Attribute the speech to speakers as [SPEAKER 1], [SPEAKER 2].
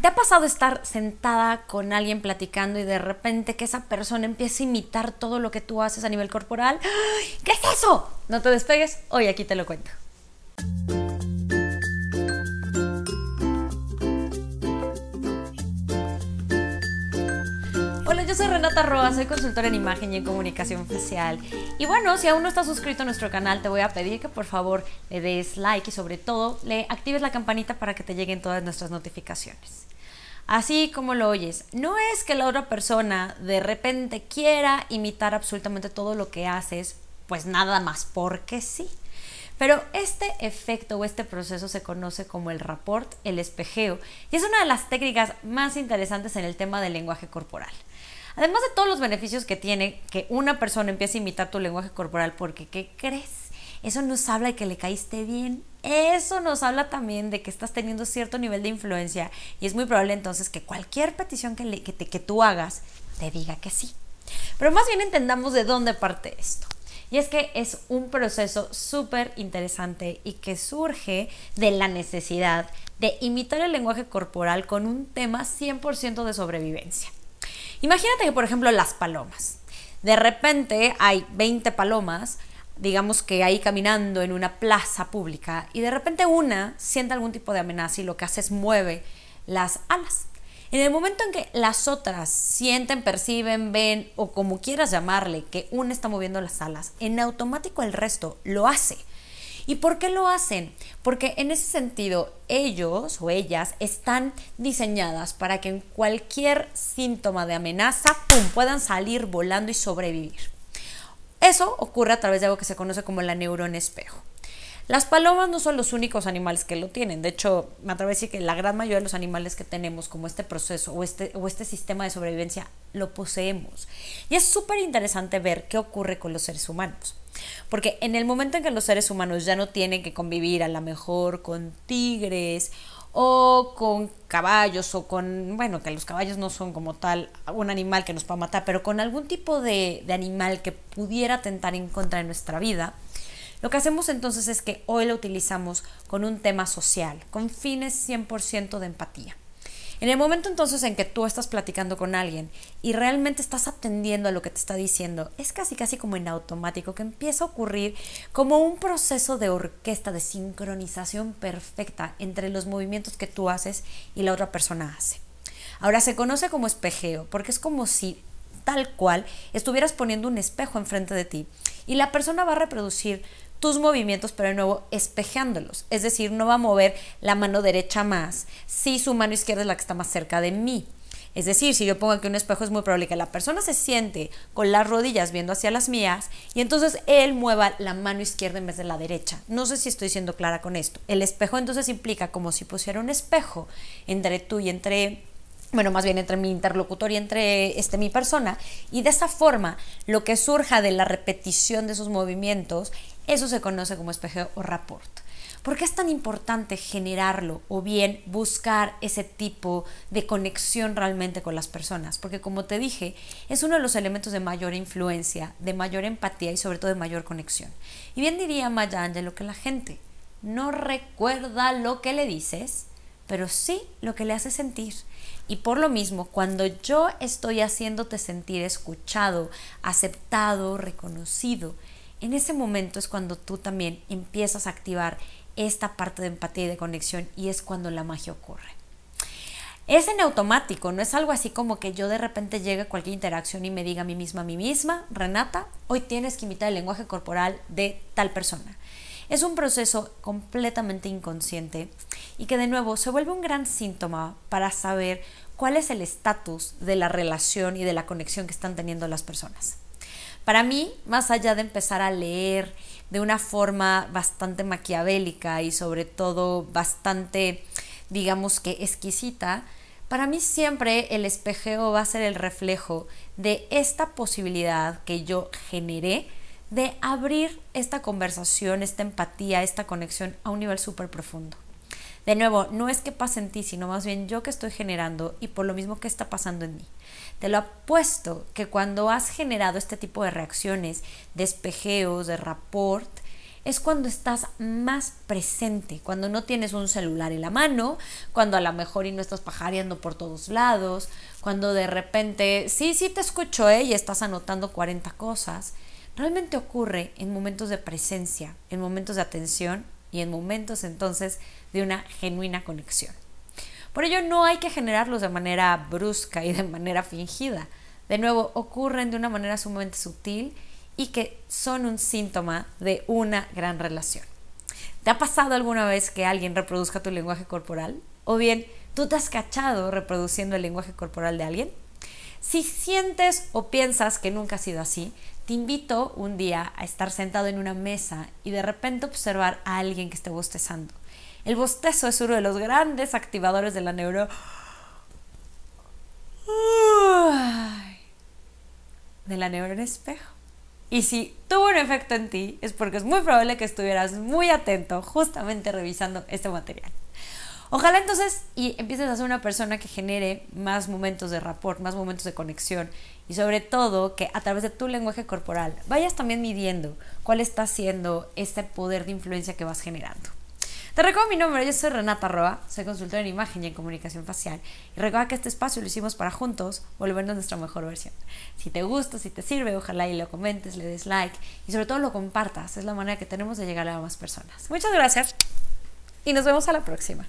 [SPEAKER 1] ¿Te ha pasado estar sentada con alguien platicando y de repente que esa persona empiece a imitar todo lo que tú haces a nivel corporal? ¿Qué es eso? No te despegues, hoy aquí te lo cuento. yo soy Renata Roa, soy consultora en imagen y en comunicación facial. Y bueno, si aún no estás suscrito a nuestro canal, te voy a pedir que por favor le des like y sobre todo le actives la campanita para que te lleguen todas nuestras notificaciones. Así como lo oyes, no es que la otra persona de repente quiera imitar absolutamente todo lo que haces, pues nada más porque sí. Pero este efecto o este proceso se conoce como el rapport, el espejeo, y es una de las técnicas más interesantes en el tema del lenguaje corporal. Además de todos los beneficios que tiene que una persona empiece a imitar tu lenguaje corporal, porque ¿qué crees? Eso nos habla de que le caíste bien. Eso nos habla también de que estás teniendo cierto nivel de influencia y es muy probable entonces que cualquier petición que, que tú hagas te diga que sí. Pero más bien entendamos de dónde parte esto. Y es que es un proceso súper interesante y que surge de la necesidad de imitar el lenguaje corporal con un tema 100% de sobrevivencia. Imagínate que, por ejemplo, las palomas. De repente hay 20 palomas, digamos que ahí caminando en una plaza pública, y de repente una siente algún tipo de amenaza y lo que hace es mueve las alas. En el momento en que las otras sienten, perciben, ven o como quieras llamarle que una está moviendo las alas, en automático el resto lo hace. ¿Y por qué lo hacen? Porque en ese sentido ellos o ellas están diseñadas para que en cualquier síntoma de amenaza ¡pum! puedan salir volando y sobrevivir. Eso ocurre a través de algo que se conoce como la neurona espejo. Las palomas no son los únicos animales que lo tienen. De hecho, me atrevo a decir que la gran mayoría de los animales que tenemos como este proceso o este, o este sistema de sobrevivencia lo poseemos. Y es súper interesante ver qué ocurre con los seres humanos. Porque en el momento en que los seres humanos ya no tienen que convivir a lo mejor con tigres o con caballos o con, bueno, que los caballos no son como tal un animal que nos pueda matar, pero con algún tipo de, animal que pudiera tentar en contra de nuestra vida, lo que hacemos entonces es que hoy lo utilizamos con un tema social, con fines 100% de empatía. En el momento entonces en que tú estás platicando con alguien y realmente estás atendiendo a lo que te está diciendo, es casi casi como en automático que empieza a ocurrir como un proceso de orquesta, de sincronización perfecta entre los movimientos que tú haces y la otra persona hace. Ahora se conoce como espejeo, porque es como si tal cual estuvieras poniendo un espejo enfrente de ti y la persona va a reproducir tus movimientos, pero de nuevo espejándolos. Es decir, no va a mover la mano derecha más si su mano izquierda es la que está más cerca de mí. Es decir, si yo pongo aquí un espejo es muy probable que la persona se siente con las rodillas viendo hacia las mías y entonces él mueva la mano izquierda en vez de la derecha. No sé si estoy siendo clara con esto. El espejo entonces implica como si pusiera un espejo entre tú y entre bueno, más bien entre mi interlocutor y entre este, mi persona, y de esa forma lo que surja de la repetición de esos movimientos, eso se conoce como espejeo o rapport. ¿Por qué es tan importante generarlo o bien buscar ese tipo de conexión realmente con las personas? Porque como te dije, es uno de los elementos de mayor influencia, de mayor empatía y sobre todo de mayor conexión. Y bien diría Maya lo que la gente no recuerda lo que le dices, pero sí lo que le hace sentir. Y por lo mismo, cuando yo estoy haciéndote sentir escuchado, aceptado, reconocido, en ese momento es cuando tú también empiezas a activar esta parte de empatía y de conexión y es cuando la magia ocurre. Es en automático, no es algo así como que yo de repente llegue a cualquier interacción y me diga a mí misma, a mí misma, Renata, hoy tienes que imitar el lenguaje corporal de tal persona es un proceso completamente inconsciente y que de nuevo se vuelve un gran síntoma para saber cuál es el estatus de la relación y de la conexión que están teniendo las personas. Para mí, más allá de empezar a leer de una forma bastante maquiavélica y sobre todo bastante, digamos que exquisita, para mí siempre el espejeo va a ser el reflejo de esta posibilidad que yo generé de abrir esta conversación, esta empatía, esta conexión a un nivel súper profundo. De nuevo, no es que pase en ti, sino más bien yo que estoy generando y por lo mismo que está pasando en mí. Te lo apuesto que cuando has generado este tipo de reacciones, de espejeos, de rapport, es cuando estás más presente, cuando no tienes un celular en la mano, cuando a lo mejor y no estás pajareando por todos lados, cuando de repente, sí, sí te escucho, ¿eh? y estás anotando 40 cosas realmente ocurre en momentos de presencia, en momentos de atención y en momentos entonces de una genuina conexión. Por ello no hay que generarlos de manera brusca y de manera fingida. De nuevo, ocurren de una manera sumamente sutil y que son un síntoma de una gran relación. ¿Te ha pasado alguna vez que alguien reproduzca tu lenguaje corporal? ¿O bien tú te has cachado reproduciendo el lenguaje corporal de alguien? Si sientes o piensas que nunca ha sido así, te invito un día a estar sentado en una mesa y de repente observar a alguien que esté bostezando. El bostezo es uno de los grandes activadores de la neuro... de la en espejo. Y si tuvo un efecto en ti, es porque es muy probable que estuvieras muy atento justamente revisando este material. Ojalá entonces y empieces a ser una persona que genere más momentos de rapport, más momentos de conexión y sobre todo que a través de tu lenguaje corporal vayas también midiendo cuál está siendo este poder de influencia que vas generando. Te recuerdo mi nombre, yo soy Renata Roa, soy consultora en imagen y en comunicación facial y recuerda que este espacio lo hicimos para juntos volvernos nuestra mejor versión. Si te gusta, si te sirve, ojalá y lo comentes, le des like y sobre todo lo compartas, es la manera que tenemos de llegar a más personas. Muchas gracias y nos vemos a la próxima.